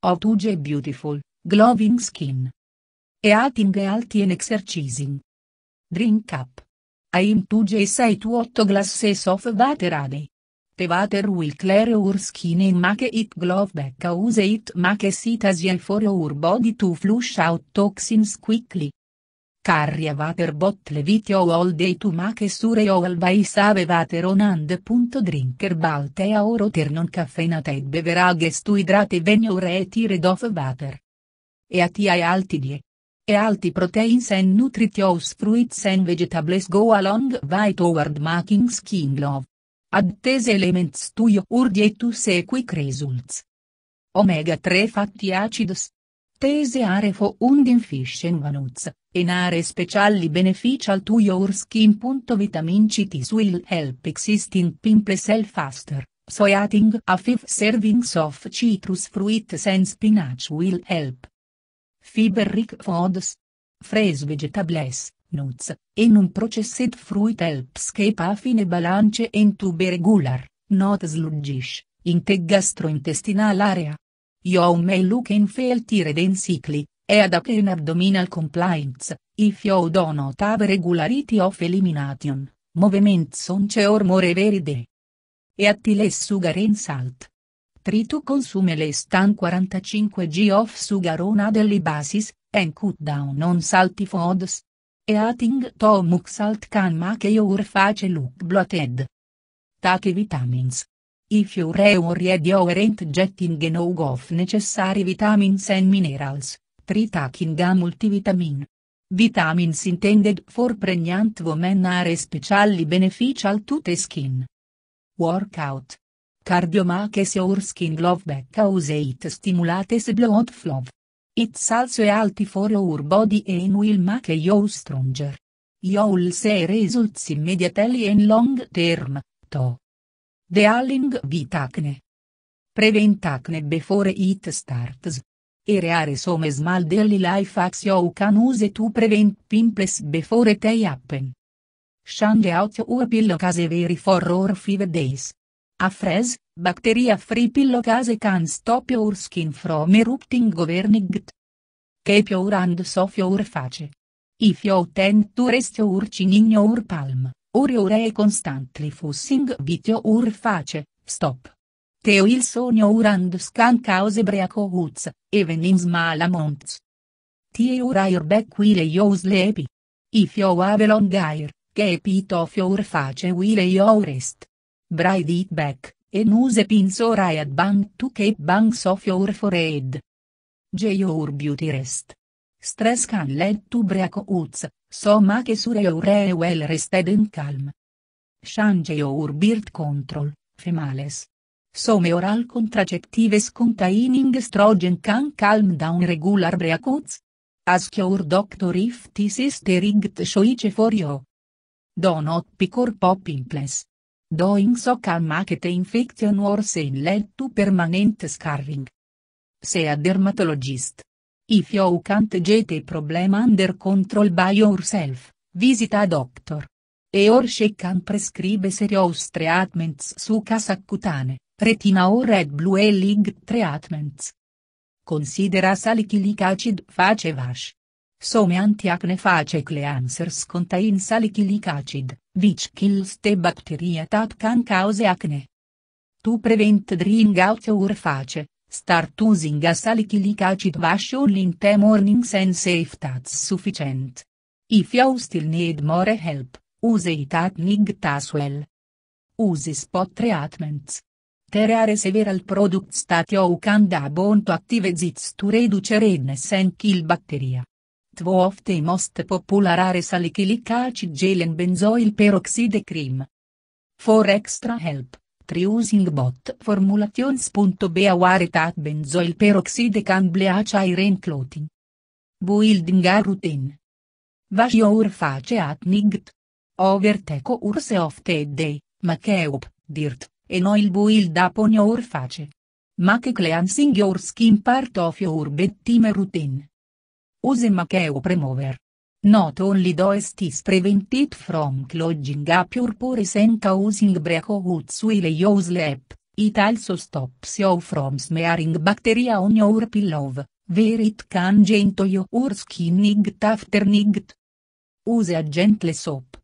How to get beautiful, glowing skin. Eating healthy and exercising. Drink up. I'm to get 6 to 8 glasses of water a day. The water will clear your skin and make it glow back use it make it easier for your body to flush out toxins quickly. Carria vater bot o all day to make sure o al by save vater on and. Drinker baltea oro ter non caffeinated beverages to hydrate venio retired dof vater. E atiae altidie e alti proteins and nutritious fruits and vegetables go along way toward making skin love. Add these elements to your diet to quick results. Omega 3 fatti acids. Tese are found in fish and nuts. In aree speciali beneficial to your skin. Vitamin C will help existing pimple cell faster, so adding a 5 servings of citrus fruits and spinach will help. Fiber rich foods. Fresh vegetables, nuts, and unprocessed fruit helps keep a fine balance and to be regular, not sluggish, in the gastrointestinal area. You may look and feel tired and sickly, è adapt in abdominal compliance, if you do not have regularity of elimination, movements on or more every day. E attiles sugar in salt. Tritu consume less than 45 g of sugar on a daily basis, and cut down on salty foods. Eating to much salt can make your face look bloated. Take vitamins. If you're already aren't getting enough of necessary vitamins and minerals, Tritakinga multivitamin. Vitamins intended for pregnant women are specially beneficial to the skin. Workout. Cardiomaches your skin glove back cause it stimulates blood flow. It's also healthy for your body and will make you stronger. You'll see results immediately and long term, too. The Alling Vitacne. Prevent acne before it starts e are some small daily life action can use to prevent pimples before they happen. Change out your pillowcase very for or five days. A fresh, bacteria-free pillowcase can stop your skin from erupting governing it. Keep your hands off your face. If you tend to rest your chin in your palm, or your eye constantly fussing with your face, stop. Teo il sogno urand scan cause breaco guts, even in smala monts. Tie ura irbe quile io slepi. If io have long gair, che pito fior face wile io rest. Bride it back, e nuse use pinsora e bang to keep bang of your forehead. Je your beauty rest. Stress can lead tu breaco uts, so ma che sure your e well rested in calm. Change your birth control, females. Some oral contraceptives containing estrogen can calm down regular breakouts. Ask your doctor if this is the right choice for you. Do not pick or pop implants. Doing so can make the infection worse and lead to permanent scarring. Say a dermatologist. If you can't get a problem under control by yourself, visit a doctor. E or she can prescribe serious treatments su casa cutane. Retina o red blue Lig treatments. Considera salicylic acid face wash. Some antiacne face cleansers contain salicylic acid, which kills the bacteria that can cause acne. To prevent drying out your face, start using a salicylic acid wash only in the mornings and safe that's sufficient. If you still need more help, use it at night as Use spot treatments. Tereare several product statio you bonto active to to reduce redness and kill bacteria. Two of the most popular are salicylic acid gel and benzoyl peroxide cream. For extra help, try bot formulations. Be aware that benzoyl peroxide can bleach iron clothing. Building a routine. Wash your face at night. Over urse course of the day, make up, dirt, e no il buil upon your face. Ma che cleansing your skin part of your bedtime routine. Use Makeo Premover. Not only does this prevent it from clogging up your pores and causing breakouts while you sleep, it also stops you from smearing bacteria on your pillow, where it can into your skin night after night. Use a gentle soap.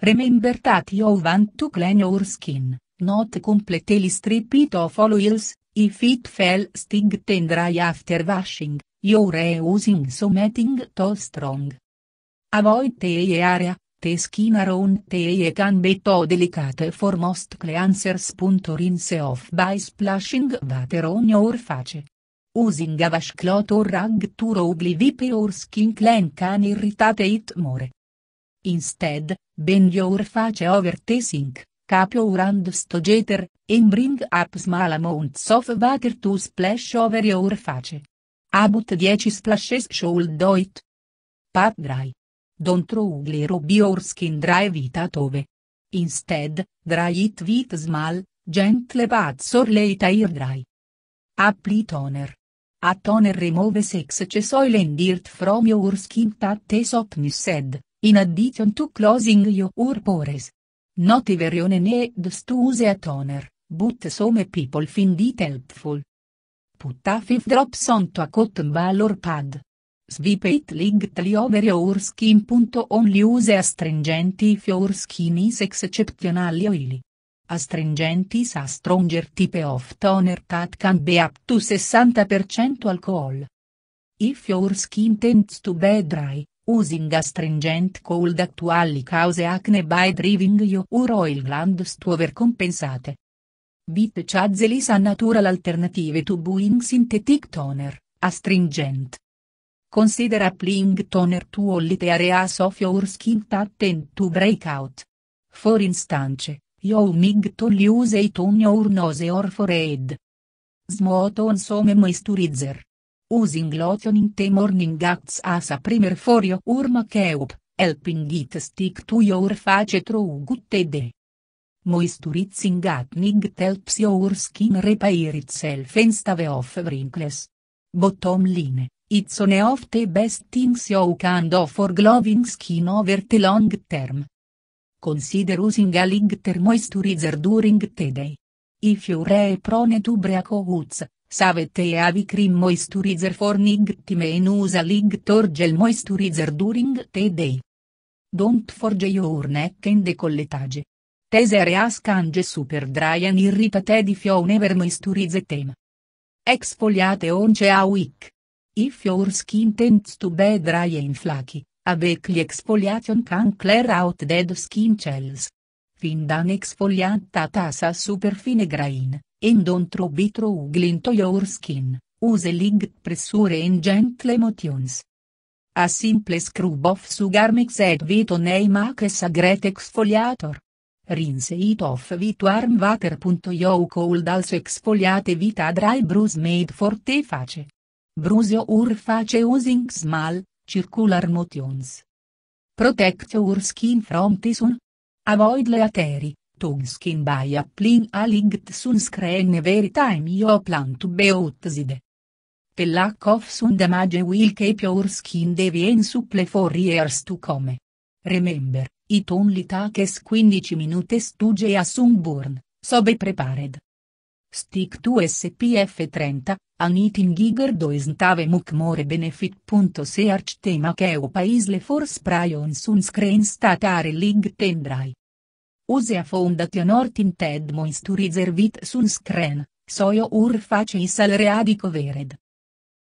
Remember that you want to clean your skin. Not completely strip it of all oils, if it fell sting and dry after washing, you're using something too strong. Avoid the area, the skin around the eye can be too delicate for most cleansers. Rinse off by splashing water on your face. Using a washcloth or rag to rub vip your skin clean can irritate it more. Instead, bend your face over the sink, Capio urand stogeter, and bring up small amounts of water to splash over your face. Abut 10 splashes should do it. Pat dry. Don't rudely rub your skin dry vita tove. Instead, dry it with small, gentle pats or light air dry. Apply toner. A toner removes excess oil and dirt from your skin that is often said, in addition to closing your pores. Noti verjone ne stuse a toner, but some people find it helpful. Putta five drops onto a cotton ball or pad. Swipe it lightly over your skin. Only use astringenti if your skin is exceptionally oily. Astringenti sa stronger type of toner that can be up to 60% alcohol. If your skin tends to be dry, Using astringent cold actually cause acne by driving your oil glands to overcompensate. Beat Chazzel is a natural alternative to buying synthetic toner, astringent. Consider applying toner to all the areas of your skin that tend to break out. For instance, you mig to use it on your nose or forehead. Smooth on some moisturizer using lotion in the morning acts as a primer for your makeup, helping it stick to your face through good day. Moisturizing atnig helps your skin repair itself and stave off wrinkles. Bottom line, it's one of the best things you can do for glowing skin over the long term. Consider using a ligter moisturizer during the day. If you're prone to breakouts, Savete e Avi Cream Moisturizer for Nightime and Usa Lig Torgel Moisturizer During the Day. Don't forge your neck and decolletage. Teser ask ange super dry and irritate di you never moisturize them. Exfoliate once a week. If your skin tends to be dry and flaky, a weekly exfoliation can clear out dead skin cells. Findan exfoliata tasa super fine grain. Endon bitro uglinto your skin, use lig pressure in gentle motions. A simple scrub off sugar mix ed vito nei maches a great exfoliator. Rinse it off with warm water. Yo cold also exfoliate vita dry bruise made for te face. Bruise your face using small, circular motions. Protect your skin from the sun. Avoid le ateri, Tungskin by applying a linked sunscreen every time you plan to be outside. The lack of sun damage will keep your skin devien supple for years to come. Remember, it only takes 15 minutes to get a sunburn, so be prepared. Stick to SPF 30, an Anitin Giger doesn't have much more benefit. Search tema che o paisle for spray on sunscreen statare ligtendrai. Use a Foundation Ortin Ted Moisturizer with Sunscreen, Soio Ur Facial Readico Vered.